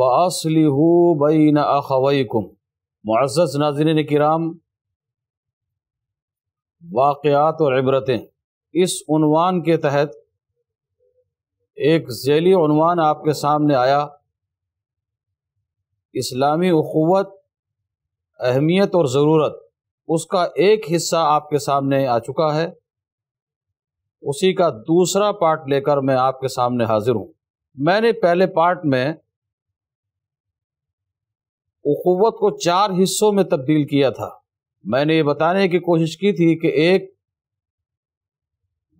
फ़ासलह ban अखवैकुम Muaz नाजरन कराम वाक़ात और इबरतें इस उनवान के तहत एक झैली उनवान आपके सामने आया इस्लामी अखवत अहमियत और ज़रूरत उसका एक हिस्सा आपके सामने आ चुका है उसी का दूसरा पार्ट लेकर मैं आपके सामने हाजिर हूँ मैंने पहले पार्ट में उखवत को चार हिस्सों में तब्दील किया था मैंने ये बताने की कोशिश की थी कि एक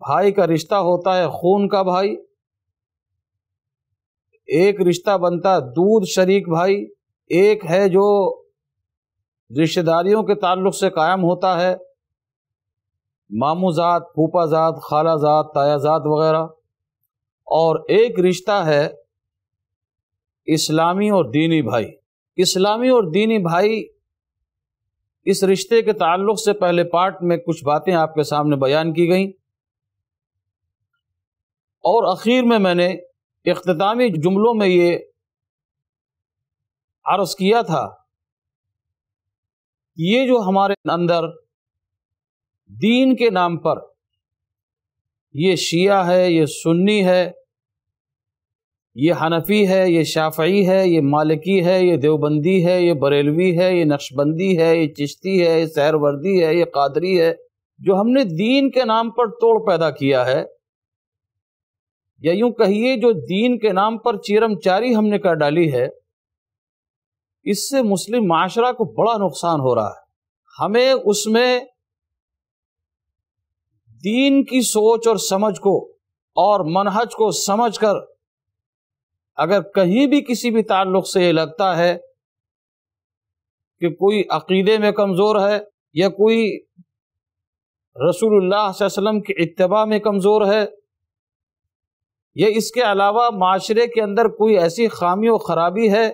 भाई का रिश्ता होता है खून का भाई एक रिश्ता बनता है दूध शरीक भाई एक है जो रिश्तेदारियों के ताल्लुक से कायम होता है मामूजात फूपाजात खालाजात तायाजात वगैरह और एक रिश्ता है इस्लामी और दीनी भाई इस्लामी और दीनी भाई इस रिश्ते के ताल्लुक से पहले पार्ट में कुछ बातें आपके सामने बयान की गई और आखिर में मैंने अख्तामी जुमलों में ये आरस किया था ये जो हमारे अंदर दीन के नाम पर ये शिया है ये सुन्नी है ये हनफी है ये शाफ़ी है ये मालिकी है ये देवबंदी है ये बरेलवी है ये नक्शबंदी है ये चिश्ती है ये सैरवर्दी है ये कादरी है जो हमने दीन के नाम पर तोड़ पैदा किया है या यूं कहिए जो दीन के नाम पर चीरमचारी हमने कर डाली है इससे मुस्लिम माशरा को बड़ा नुकसान हो रहा है हमें उसमें दीन की सोच और समझ को और मनहज को समझकर अगर कहीं भी किसी भी ताल्लुक से ये लगता है कि कोई अकीदे में कमज़ोर है या कोई रसूलुल्लाह वसल्लम के इत्तबा में कमज़ोर है या इसके अलावा माशरे के अंदर कोई ऐसी खामी व ख़राबी है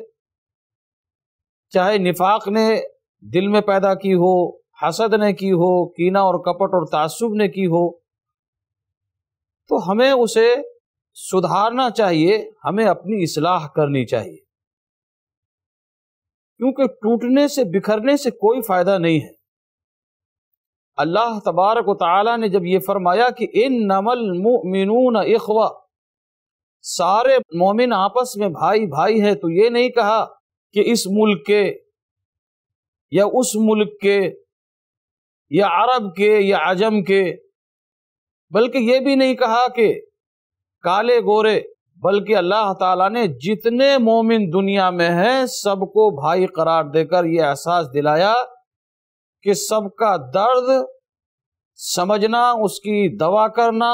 चाहे निफाक ने दिल में पैदा की हो हसद ने की हो कीना और कपट और तासुब ने की हो तो हमें उसे सुधारना चाहिए हमें अपनी इसलाह करनी चाहिए क्योंकि टूटने से बिखरने से कोई फायदा नहीं है अल्लाह तबारक ताली ने जब ये फरमाया कि इन नमल मिनून इखवा सारे मोमिन आपस में भाई भाई हैं तो ये नहीं कहा कि इस मुल्क के या उस मुल्क के या अरब के या अजम के बल्कि ये भी नहीं कहा कि काले गोरे बल्कि अल्लाह ताला ने जितने मोमिन दुनिया में हैं सबको भाई करार देकर यह एहसास दिलाया कि सबका दर्द समझना उसकी दवा करना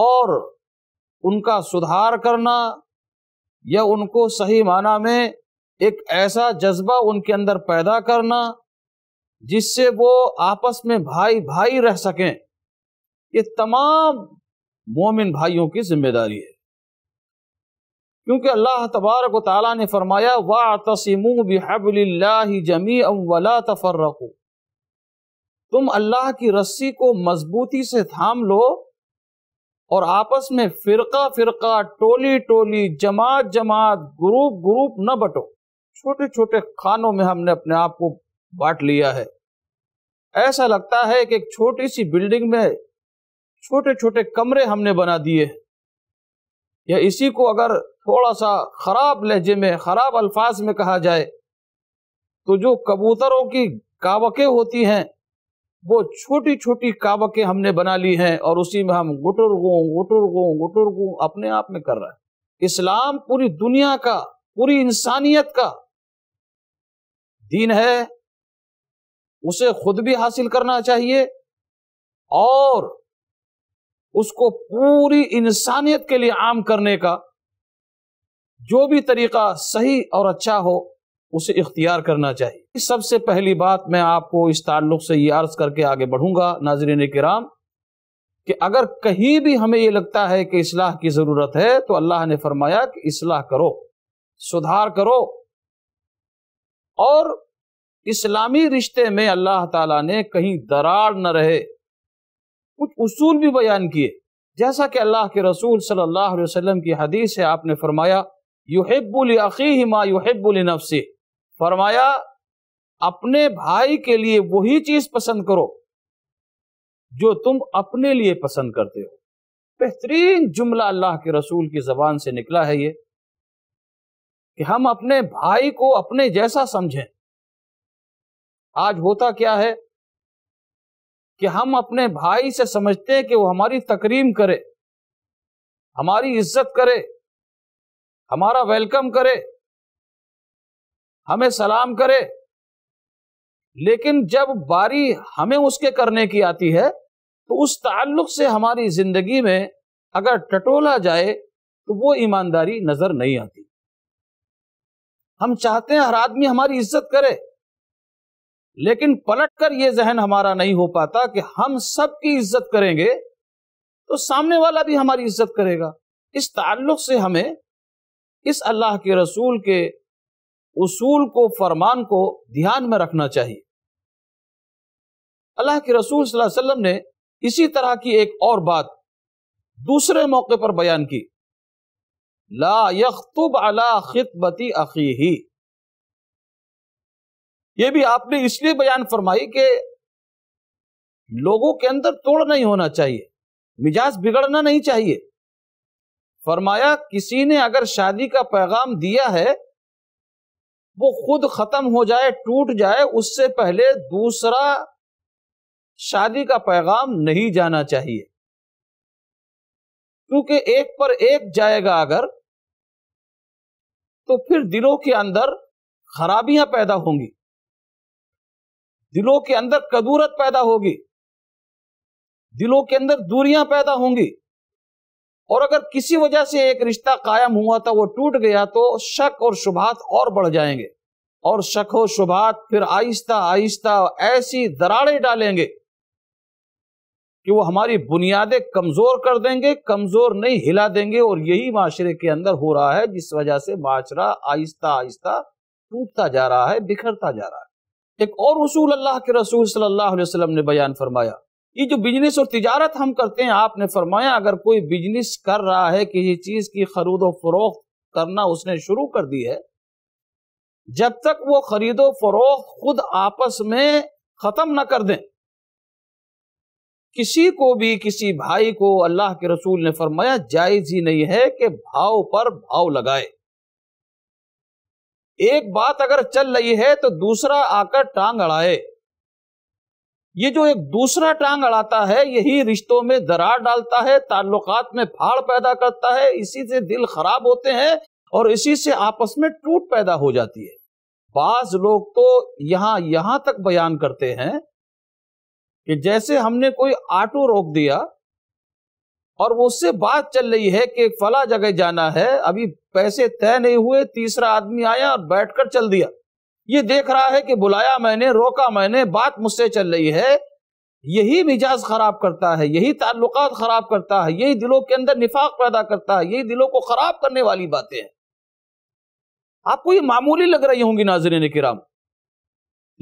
और उनका सुधार करना या उनको सही माना में एक ऐसा जज्बा उनके अंदर पैदा करना जिससे वो आपस में भाई भाई रह सकें ये तमाम मोमिन भाइयों की जिम्मेदारी है क्योंकि अल्लाह तबारक ताली ने फरमाया वा तसीम बेहबल जमी वला तफर्रको तुम अल्लाह की रस्सी को मजबूती से थाम लो और आपस में फिरका फिरका टोली टोली जमात जमात ग्रुप ग्रुप न बटो छोटे छोटे खानों में हमने अपने आप को बांट लिया है ऐसा लगता है कि एक छोटी सी बिल्डिंग में छोटे छोटे कमरे हमने बना दिए या इसी को अगर थोड़ा सा खराब लहजे में खराब अल्फाज में कहा जाए तो जो कबूतरों की कावकें होती हैं वो छोटी छोटी कावकें हमने बना ली हैं और उसी में हम गो गुटुर गो अपने आप में कर रहे हैं इस्लाम पूरी दुनिया का पूरी इंसानियत का दीन है उसे खुद भी हासिल करना चाहिए और उसको पूरी इंसानियत के लिए आम करने का जो भी तरीका सही और अच्छा हो उसे इख्तियार करना चाहिए सबसे पहली बात मैं आपको इस ताल्लुक से ये अर्ज करके आगे बढ़ूंगा नाजरीन कराम कि अगर कहीं भी हमें ये लगता है कि इसलाह की ज़रूरत है तो अल्लाह ने फरमाया कि इसलाह करो सुधार करो और इस्लामी रिश्ते में अल्लाह ताला ने कहीं दरार न रहे कुछ उसूल भी बयान किए जैसा कि अल्लाह के रसूल सल्लल्लाहु अलैहि वसल्लम की हदीस से आपने फरमाया युहब्बुल अखी मा युहब्बुल नफसी फरमाया अपने भाई के लिए वही चीज पसंद करो जो तुम अपने लिए पसंद करते हो बेहतरीन जुमला अल्लाह के रसूल की जबान से निकला है ये कि हम अपने भाई को अपने जैसा समझें आज होता क्या है कि हम अपने भाई से समझते हैं कि वो हमारी तकरीम करे हमारी इज्जत करे हमारा वेलकम करे हमें सलाम करे लेकिन जब बारी हमें उसके करने की आती है तो उस ताल्लुक से हमारी जिंदगी में अगर टटोला जाए तो वो ईमानदारी नजर नहीं आती हम चाहते हैं हर आदमी हमारी इज्जत करे लेकिन पलट कर यह जहन हमारा नहीं हो पाता कि हम सबकी इज्जत करेंगे तो सामने वाला भी हमारी इज्जत करेगा इस ताल्लुक से हमें इस अल्लाह के रसूल के उसूल को फरमान को ध्यान में रखना चाहिए अल्लाह के रसूल सल्लल्लाहु अलैहि वसल्लम ने इसी तरह की एक और बात दूसरे मौके पर बयान की ला यखतुब अला खितबती अखी ये भी आपने इसलिए बयान फरमाई कि लोगों के अंदर तोड़ नहीं होना चाहिए मिजाज बिगड़ना नहीं चाहिए फरमाया किसी ने अगर शादी का पैगाम दिया है वो खुद खत्म हो जाए टूट जाए उससे पहले दूसरा शादी का पैगाम नहीं जाना चाहिए क्योंकि एक पर एक जाएगा अगर तो फिर दिलों के अंदर खराबियां पैदा होंगी दिलों के अंदर कदूरत पैदा होगी दिलों के अंदर दूरियां पैदा होंगी और अगर किसी वजह से एक रिश्ता कायम हुआ था वो टूट गया तो शक और शुभात और बढ़ जाएंगे और शक और शुभात फिर आहिस्ता आहिस्ता ऐसी दराड़े डालेंगे कि वो हमारी बुनियादें कमजोर कर देंगे कमजोर नहीं हिला देंगे और यही माशरे के अंदर हो रहा है जिस वजह से माशरा आहिस्ता आहिस्ता टूटता जा रहा है बिखरता जा रहा है एक और रसूल अल्लाह के रसूल सल्लल्लाहु अलैहि वसल्लम ने बयान फरमाया ये जो बिजनेस और तिजारत हम करते हैं आपने फरमाया अगर कोई बिजनेस कर रहा है किसी चीज की खरीदो फरोख्त करना उसने शुरू कर दी है जब तक वो खरीदो फरोख्त खुद आपस में खत्म ना कर दें किसी को भी किसी भाई को अल्लाह के रसूल ने फरमाया जायज ही नहीं है कि भाव पर भाव लगाए एक बात अगर चल रही है तो दूसरा आकर टांग अड़ाए ये जो एक दूसरा टांग अड़ाता है यही रिश्तों में दरार डालता है ताल्लुकात में फाड़ पैदा करता है इसी से दिल खराब होते हैं और इसी से आपस में टूट पैदा हो जाती है बाज लोग तो यहां यहां तक बयान करते हैं कि जैसे हमने कोई ऑटो रोक दिया और वो उससे बात चल रही है कि फला जगह जाना है अभी पैसे तय नहीं हुए तीसरा आदमी आया और बैठकर चल दिया ये देख रहा है कि बुलाया मैंने रोका मैंने बात मुझसे चल रही है यही मिजाज खराब करता है यही ताल्लुकात खराब करता है यही दिलों के अंदर निफाक पैदा करता है यही दिलों को खराब करने वाली बातें हैं आपको ये मामूली लग रही होंगी नाजरीन किराम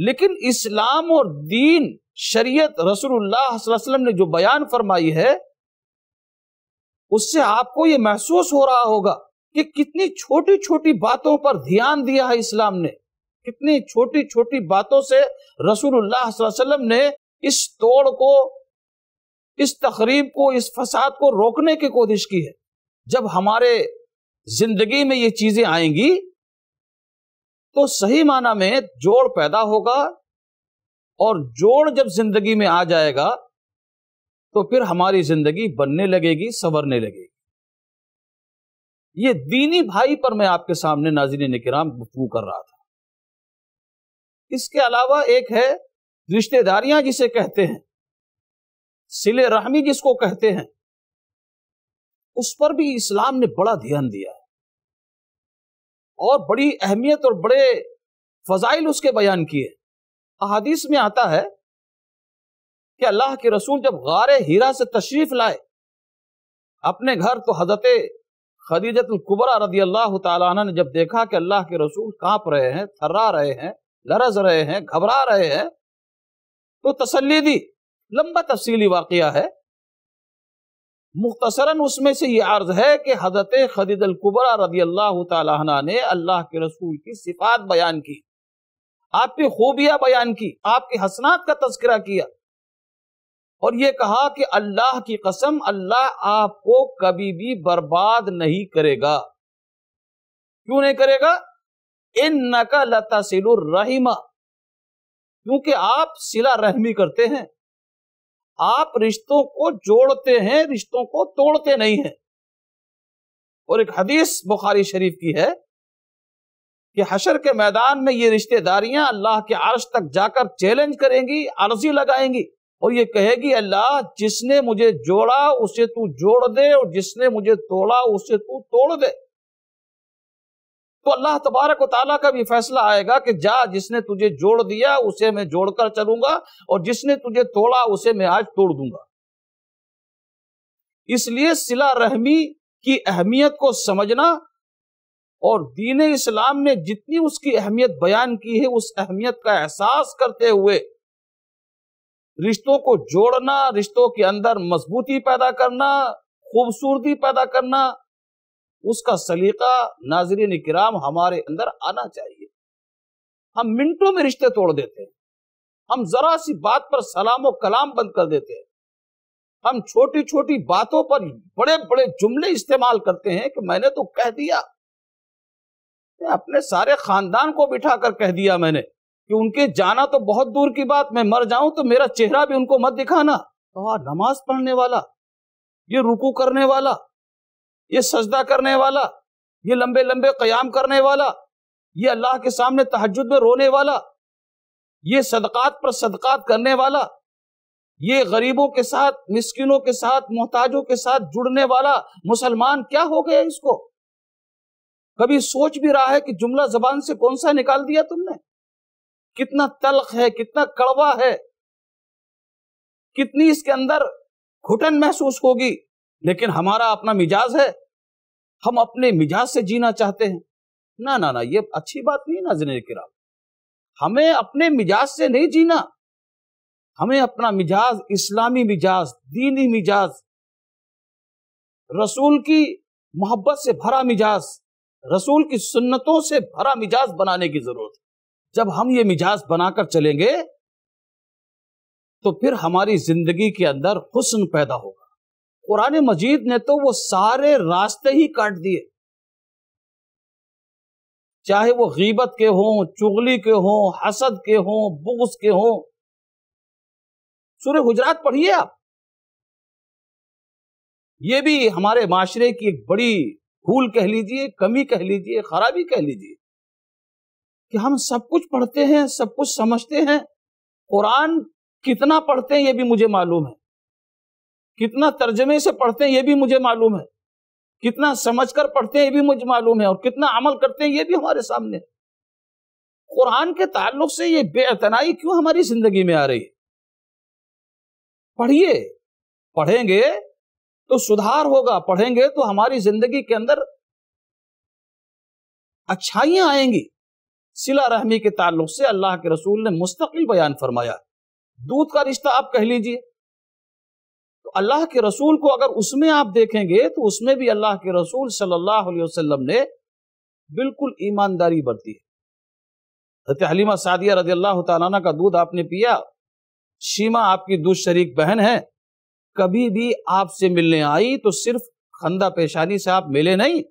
लेकिन इस्लाम और दीन शरीयत रसूलुल्लाह वसल्लम ने जो बयान फरमाई है उससे आपको ये महसूस हो रहा होगा कि कितनी छोटी छोटी बातों पर ध्यान दिया है इस्लाम ने कितनी छोटी छोटी बातों से रसूलुल्लाह वसल्लम ने इस तोड़ को इस तकरीब को इस फसाद को रोकने की कोशिश की है जब हमारे जिंदगी में ये चीजें आएंगी तो सही माना में जोड़ पैदा होगा और जोड़ जब जिंदगी में आ जाएगा तो फिर हमारी जिंदगी बनने लगेगी संवरने लगेगी ये दीनी भाई पर मैं आपके सामने नाजिन कराम गुफ्तू कर रहा था इसके अलावा एक है रिश्तेदारियां जिसे कहते हैं सिले रहमी जिसको कहते हैं उस पर भी इस्लाम ने बड़ा ध्यान दिया है और बड़ी अहमियत और बड़े फजाइल उसके बयान किए अहादीस में आता है कि अल्लाह के रसूल जब गारे हीरा से तशरीफ लाए अपने घर तो हजरत खदीजतुल्कुबरा रदी अल्लाह तला ने जब देखा कि अल्लाह के रसूल कांप रहे हैं थर्रा रहे हैं लरज रहे हैं घबरा रहे हैं तो तसली दी लंबा तफसीली वाक़ है मुख्तसरन उसमें से ये अर्ज है कि हजरत खदीजलकुबरा रदी अल्लाह तला ने अल्लाह के रसूल की सिफात बयान की आपकी खूबियाँ बयान की आपकी हसनात का तस्करा किया और ये कहा कि अल्लाह की कसम अल्लाह आपको कभी भी बर्बाद नहीं करेगा क्यों नहीं करेगा इन नकल तसिल रहीमा क्योंकि आप सिला रहमी करते हैं आप रिश्तों को जोड़ते हैं रिश्तों को तोड़ते नहीं हैं और एक हदीस बुखारी शरीफ की है कि हशर के मैदान में ये रिश्तेदारियां अल्लाह के आर्श तक जाकर चैलेंज करेंगी अर्जी लगाएंगी और ये कहेगी अल्लाह जिसने मुझे जोड़ा उसे तू जोड़ दे और जिसने मुझे तोड़ा उसे तू तोड़ दे तो अल्लाह तबारक ताला का भी फैसला आएगा कि जा जिसने तुझे जोड़ दिया उसे मैं जोड़कर चलूंगा और जिसने तुझे तोड़ा उसे मैं आज तोड़ दूंगा इसलिए सिला रहमी की अहमियत को समझना और दीन इस्लाम ने जितनी उसकी अहमियत बयान की है उस अहमियत का एहसास करते हुए रिश्तों को जोड़ना रिश्तों के अंदर मजबूती पैदा करना खूबसूरती पैदा करना उसका सलीका नाजरीन कराम हमारे अंदर आना चाहिए हम मिनटों में रिश्ते तोड़ देते हैं हम जरा सी बात पर सलाम और कलाम बंद कर देते हैं हम छोटी छोटी बातों पर बड़े बड़े जुमले इस्तेमाल करते हैं कि मैंने तो कह दिया अपने सारे खानदान को बिठाकर कह दिया मैंने कि उनके जाना तो बहुत दूर की बात मैं मर जाऊं तो मेरा चेहरा भी उनको मत दिखाना तो हाँ नमाज पढ़ने वाला ये रुकू करने वाला ये सजदा करने वाला ये लंबे लंबे क्याम करने वाला ये अल्लाह के सामने तहजद में रोने वाला ये सदकात पर सदकात करने वाला ये गरीबों के साथ मिस्किनों के साथ मोहताजों के साथ जुड़ने वाला मुसलमान क्या हो गया इसको कभी सोच भी रहा है कि जुमला जबान से कौन सा निकाल दिया तुमने कितना तलख है कितना कड़वा है कितनी इसके अंदर घुटन महसूस होगी लेकिन हमारा अपना मिजाज है हम अपने मिजाज से जीना चाहते हैं ना ना ना ये अच्छी बात नहीं ना नाजन किराब हमें अपने मिजाज से नहीं जीना हमें अपना मिजाज इस्लामी मिजाज दीनी मिजाज रसूल की मोहब्बत से भरा मिजाज रसूल की सुन्नतों से भरा मिजाज बनाने की जरूरत है जब हम ये मिजाज बनाकर चलेंगे तो फिर हमारी जिंदगी के अंदर हुस्न पैदा होगा कुरान मजीद ने तो वो सारे रास्ते ही काट दिए चाहे वो गीबत के हों चुगली के हों हसद के हों बुग्स के हों सूर्य गुजरात पढ़िए आप ये भी हमारे माशरे की एक बड़ी भूल कह लीजिए कमी कह लीजिए खराबी कह लीजिए कि हम सब कुछ पढ़ते हैं सब कुछ समझते हैं कुरान कितना पढ़ते हैं ये भी मुझे मालूम है कितना तर्जमे से पढ़ते हैं ये भी मुझे मालूम है कितना समझ कर पढ़ते हैं ये भी मुझे मालूम है और कितना अमल करते हैं ये भी हमारे सामने कुरान के ताल्लुक से ये बेअतनाई क्यों हमारी जिंदगी में आ रही है पढ़िए पढ़ेंगे तो सुधार होगा पढ़ेंगे तो हमारी जिंदगी के अंदर अच्छाइयां आएंगी सिला रहमी के ताल्लुक से अल्लाह के रसूल ने मुस्तकिल बयान फरमाया दूध का रिश्ता आप कह लीजिए तो अल्लाह के रसूल को अगर उसमें आप देखेंगे तो उसमें भी अल्लाह के रसूल सल्लल्लाहु अलैहि वसल्लम ने बिल्कुल ईमानदारी बरती है हलीमा सादिया रजी अल्लाह तला का दूध आपने पिया शीमा आपकी दूध शरीक बहन है कभी भी आपसे मिलने आई तो सिर्फ खंदा पेशानी से आप मिले नहीं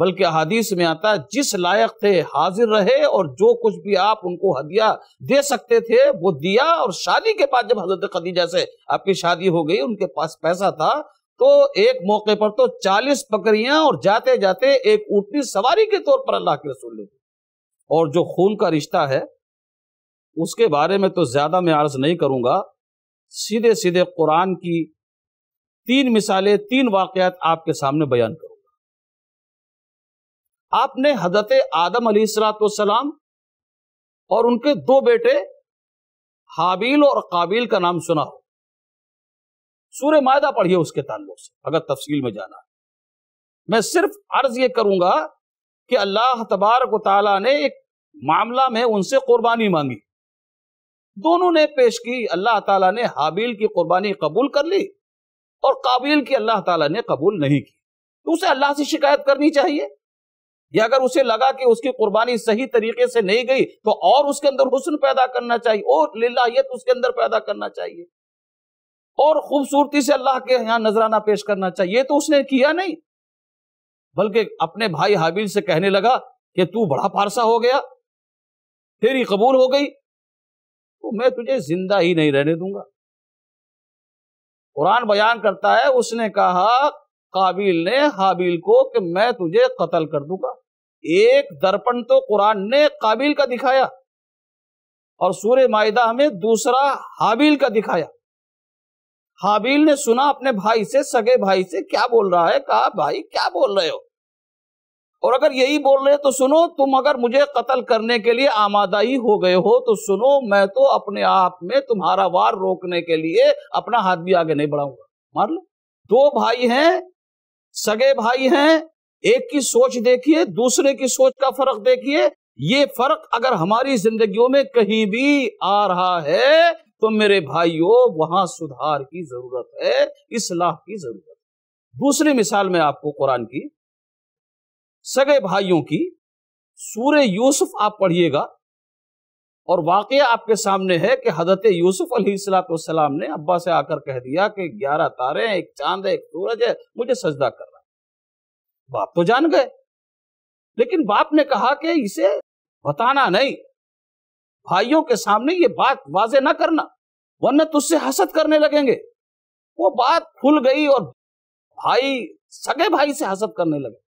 बल्कि अहादीस में आता जिस लायक थे हाजिर रहे और जो कुछ भी आप उनको हदिया दे सकते थे वो दिया और शादी के बाद जब हजरत खदीजा से आपकी शादी हो गई उनके पास पैसा था तो एक मौके पर तो चालीस बकरियां और जाते जाते एक ऊटनी सवारी के तौर पर अल्लाह के रसूल ले और जो खून का रिश्ता है उसके बारे में तो ज्यादा मैं अर्ज नहीं करूंगा सीधे सीधे कुरान की तीन मिसालें तीन वाकयात आपके सामने बयान कर आपने हजरत आदम सलाम और उनके दो बेटे हाबील और काबिल का नाम सुना हो सूर्य मायदा पढ़िए उसके ताल्लुक से अगर तफसील में जाना है मैं सिर्फ अर्ज ये करूंगा कि अल्लाह तबारक ताला ने एक मामला में उनसे कुर्बानी मांगी दोनों ने पेश की अल्लाह ताला ने हाबील की कुर्बानी कबूल कर ली और काबिल की अल्लाह ताला ने कबूल नहीं की तो उसे अल्लाह से शिकायत करनी चाहिए या अगर उसे लगा कि उसकी कुर्बानी सही तरीके से नहीं गई तो और उसके अंदर हुस्न पैदा करना चाहिए और लाहियत उसके अंदर पैदा करना चाहिए और खूबसूरती से अल्लाह के यहां नजराना पेश करना चाहिए ये तो उसने किया नहीं बल्कि अपने भाई हाबिल से कहने लगा कि तू बड़ा पारसा हो गया तेरी कबूल हो गई तो मैं तुझे जिंदा ही नहीं रहने दूंगा कुरान बयान करता है उसने कहा काबिल ने हाबिल को कि मैं तुझे कत्ल कर दूंगा एक दर्पण तो कुरान ने काबिल का दिखाया और सूर्य माहिदा हमें दूसरा हाबिल का दिखाया हाबिल ने सुना अपने भाई से सगे भाई से क्या बोल रहा है कहा भाई क्या बोल रहे हो और अगर यही बोल रहे तो सुनो तुम अगर मुझे कत्ल करने के लिए ही हो गए हो तो सुनो मैं तो अपने आप में तुम्हारा वार रोकने के लिए अपना हाथ भी आगे नहीं बढ़ाऊंगा मान लो दो भाई हैं सगे भाई हैं एक की सोच देखिए दूसरे की सोच का फर्क देखिए ये फर्क अगर हमारी जिंदगियों में कहीं भी आ रहा है तो मेरे भाइयों वहां सुधार की जरूरत है इसलाह की जरूरत है दूसरी मिसाल में आपको कुरान की सगे भाइयों की सूर्य यूसुफ आप पढ़िएगा और वाक़ आपके सामने है कि हजरत यूसुफ अलीसलाम ने अब्बा से आकर कह दिया कि ग्यारह तारे हैं एक चांद है एक सूरज है मुझे सजदा कर रहा बाप तो जान गए लेकिन बाप ने कहा कि इसे बताना नहीं भाइयों के सामने ये बात वाजे ना करना वरना तुझसे हसद करने लगेंगे वो बात खुल गई और भाई सगे भाई से हसद करने लगे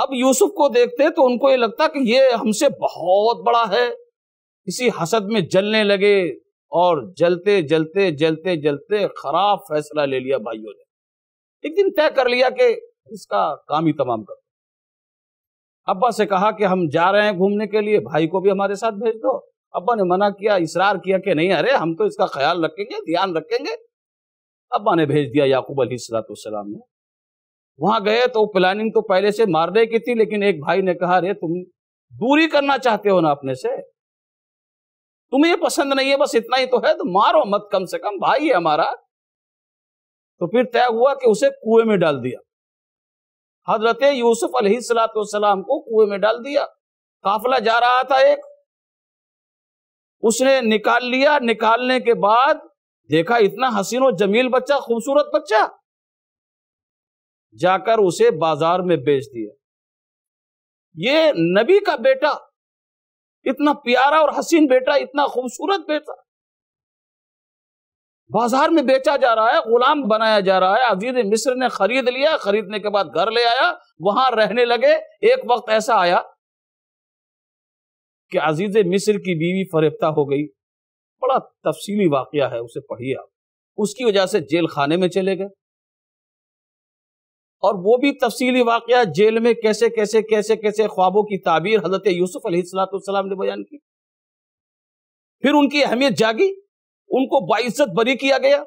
अब यूसुफ को देखते तो उनको ये लगता कि ये हमसे बहुत बड़ा है इसी हसद में जलने लगे और जलते जलते जलते जलते खराब फैसला ले लिया भाइयों ने एक दिन तय कर लिया कि इसका काम ही तमाम कर अब्बा से कहा कि हम जा रहे हैं घूमने के लिए भाई को भी हमारे साथ भेज दो अब्बा ने मना किया इसरार किया कि नहीं अरे हम तो इसका ख्याल रखेंगे ध्यान रखेंगे अब्बा ने भेज दिया याकूब अलीसलाम ने वहां गए तो प्लानिंग तो पहले से मारने की थी लेकिन एक भाई ने कहा अरे तुम दूरी करना चाहते हो ना अपने से तुम्हें ये पसंद नहीं है बस इतना ही तो है तो मारो मत कम से कम भाई है हमारा तो फिर तय हुआ कि उसे कुएं में डाल दिया हजरत यूसुफ अलहलाम को कुएं में डाल दिया काफिला जा रहा था एक उसने निकाल लिया निकालने के बाद देखा इतना हसीनो जमील बच्चा खूबसूरत बच्चा जाकर उसे बाजार में बेच दिया ये नबी का बेटा इतना प्यारा और हसीन बेटा इतना खूबसूरत बेटा बाजार में बेचा जा रहा है गुलाम बनाया जा रहा है अजीज मिस्र ने खरीद लिया खरीदने के बाद घर ले आया वहां रहने लगे एक वक्त ऐसा आया कि अजीज मिस्र की बीवी फरेफ्ता हो गई बड़ा तफसीली वाकया है उसे पढ़िए आप उसकी वजह से जेल खाने में चले गए और वो भी तफसीली वाक़ जेल में कैसे कैसे कैसे कैसे ख्वाबों की ताबीर हजरत यूसुफ अलैहिस्सलाम ने बयान की फिर उनकी अहमियत जागी उनको बाइज्जत बरी किया गया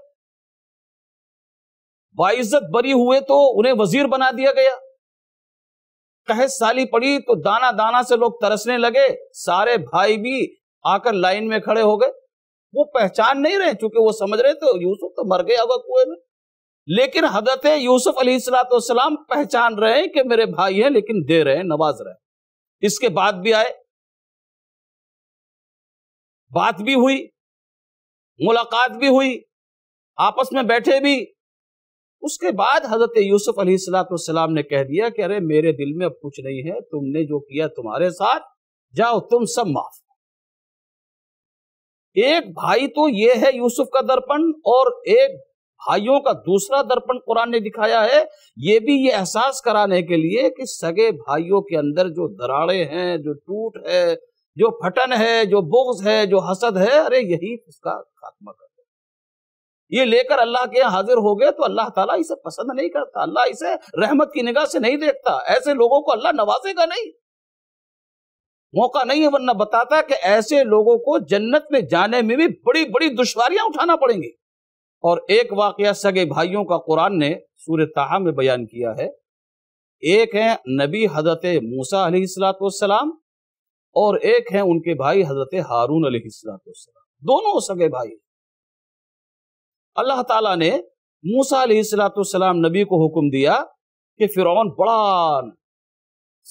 बाइज्जत बरी हुए तो उन्हें वजीर बना दिया गया कह साली पड़ी तो दाना दाना से लोग तरसने लगे सारे भाई भी आकर लाइन में खड़े हो गए वो पहचान नहीं रहे क्योंकि वो समझ रहे थे यूसुफ तो मर गया होगा कुएं में लेकिन हजरत यूसुफ अलीसलाम पहचान रहे हैं कि मेरे भाई हैं लेकिन दे रहे हैं नवाज रहे इसके बाद भी आए बात भी हुई मुलाकात भी हुई आपस में बैठे भी उसके बाद हजरत यूसुफ अलीसलाम ने कह दिया कि अरे मेरे दिल में अब कुछ नहीं है तुमने जो किया तुम्हारे साथ जाओ तुम सब माफ एक भाई तो ये है यूसुफ का दर्पण और एक भाइयों का दूसरा दर्पण कुरान ने दिखाया है ये भी ये एहसास कराने के लिए कि सगे भाइयों के अंदर जो दराड़े हैं जो टूट है जो फटन है जो बोग्स है जो हसद है अरे यही उसका खात्मा कर ये लेकर अल्लाह के यहाँ हाजिर हो गए तो अल्लाह ताला इसे पसंद नहीं करता अल्लाह इसे रहमत की निगाह से नहीं देखता ऐसे लोगों को अल्लाह नवाजेगा नहीं मौका नहीं है वरना बताता कि ऐसे लोगों को जन्नत में जाने में भी बड़ी बड़ी दुश्वारियां उठाना पड़ेंगी और एक वाक़ सगे भाइयों का कुरान ने सूरतहा में बयान किया है एक है नबी हजरत मूसा सलाम और एक है उनके भाई हजरत हारून सलाम दोनों सगे भाई अल्लाह ताला ने मूसा सलाम नबी को हुक्म दिया कि फिरौन बड़ा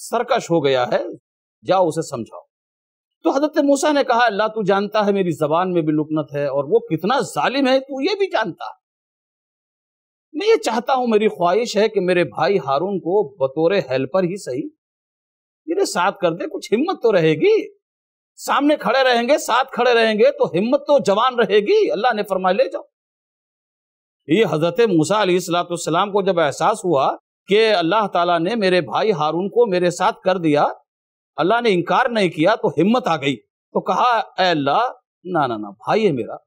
सरकश हो गया है जाओ उसे समझाओ तो हजरत मूसा ने कहा अल्लाह तू जानता है मेरी जबान में भी लुकनत है और वो कितना जालिम है तू ये भी जानता है मैं ये चाहता हूं मेरी ख्वाहिश है कि मेरे भाई हारून को बतौर हेल्पर ही सही मेरे साथ कर दे कुछ हिम्मत तो रहेगी सामने खड़े रहेंगे साथ खड़े रहेंगे तो हिम्मत तो जवान रहेगी अल्लाह ने फरमाया ले जाओ ये हजरत मूसा सलाम को जब एहसास हुआ कि अल्लाह ताला ने मेरे भाई हारून को मेरे साथ कर दिया अल्लाह ने इनकार नहीं किया तो हिम्मत आ गई तो कहा अल्लाह ना ना ना भाई है मेरा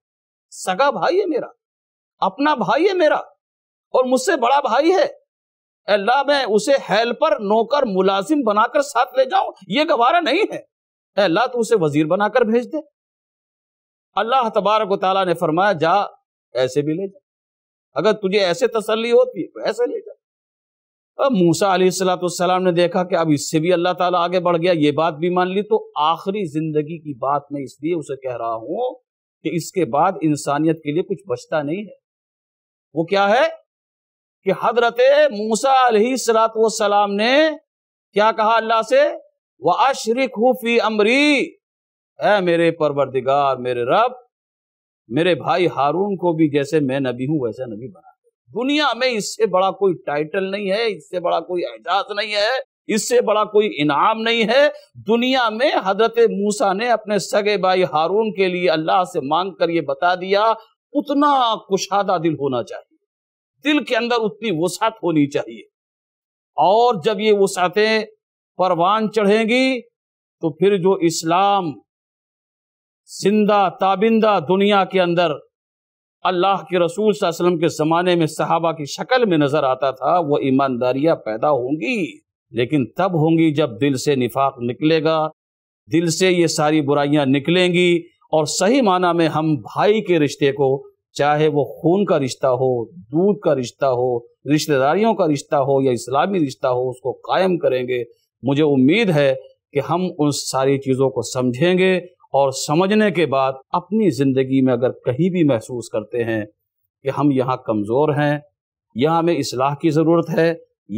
सगा भाई है मेरा अपना भाई है मेरा और मुझसे बड़ा भाई है अल्लाह मैं उसे हेल्पर नौकर मुलाजिम बनाकर साथ ले जाऊं ये गवारा नहीं है अल्लाह तो उसे वजीर बनाकर भेज दे अल्लाह तबारक ताला ने फरमाया जा ऐसे भी ले जा अगर तुझे ऐसे तसल्ली होती है तो ऐसे ले जा अब मूसा सलाम ने देखा कि अब इससे भी अल्लाह ताला आगे बढ़ गया ये बात भी मान ली तो आखिरी जिंदगी की बात मैं इसलिए उसे कह रहा हूं कि इसके बाद इंसानियत के लिए कुछ बचता नहीं है वो क्या है कि हजरत मूसा सलाम ने क्या कहा अल्लाह से वह अशरक फी अमरी ए मेरे परवरदिगार मेरे रब मेरे भाई हारून को भी जैसे मैं नबी हूं वैसा नबी बना दुनिया में इससे बड़ा कोई टाइटल नहीं है इससे बड़ा कोई एजाज नहीं है इससे बड़ा कोई इनाम नहीं है दुनिया में हजरत मूसा ने अपने सगे भाई हारून के लिए अल्लाह से मांग कर ये बता दिया उतना कुशादा दिल होना चाहिए दिल के अंदर उतनी वसात होनी चाहिए और जब ये वसातें परवान चढ़ेंगी तो फिर जो इस्लाम जिंदा ताबिंदा दुनिया के अंदर अल्लाह के रसूल वसल्लम के ज़माने में सहाबा की शक्ल में नज़र आता था वो ईमानदारियाँ पैदा होंगी लेकिन तब होंगी जब दिल से निफाक निकलेगा दिल से ये सारी बुराइयाँ निकलेंगी और सही माना में हम भाई के रिश्ते को चाहे वो खून का रिश्ता हो दूध का रिश्ता हो रिश्तेदारियों का रिश्ता हो या इस्लामी रिश्ता हो उसको कायम करेंगे मुझे उम्मीद है कि हम उन सारी चीज़ों को समझेंगे और समझने के बाद अपनी ज़िंदगी में अगर कहीं भी महसूस करते हैं कि हम यहाँ कमज़ोर हैं या हमें इसलाह की ज़रूरत है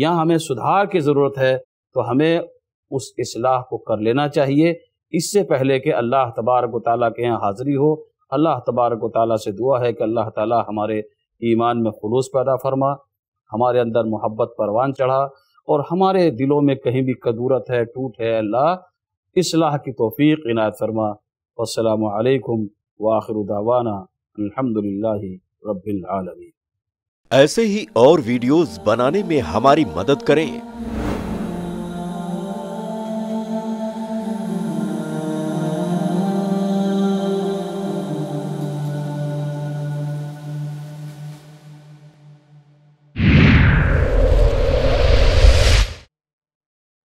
या हमें सुधार की ज़रूरत है तो हमें उस इसलाह को कर लेना चाहिए इससे पहले कि अल्लाह तबारक ताली के यहाँ हाज़िरी हो अल्लाह तबारक ताली से दुआ है कि अल्लाह ताली हमारे ईमान में खलूस पैदा फरमा हमारे अंदर मोहब्बत परवान चढ़ा और हमारे दिलों में कहीं भी कदूरत है टूट है अल्लाह इसलाह की तोफ़ी इनायत फरमा دعوانا الحمد لله رب العالمين ऐसे ही और वीडियोस बनाने में हमारी मदद करें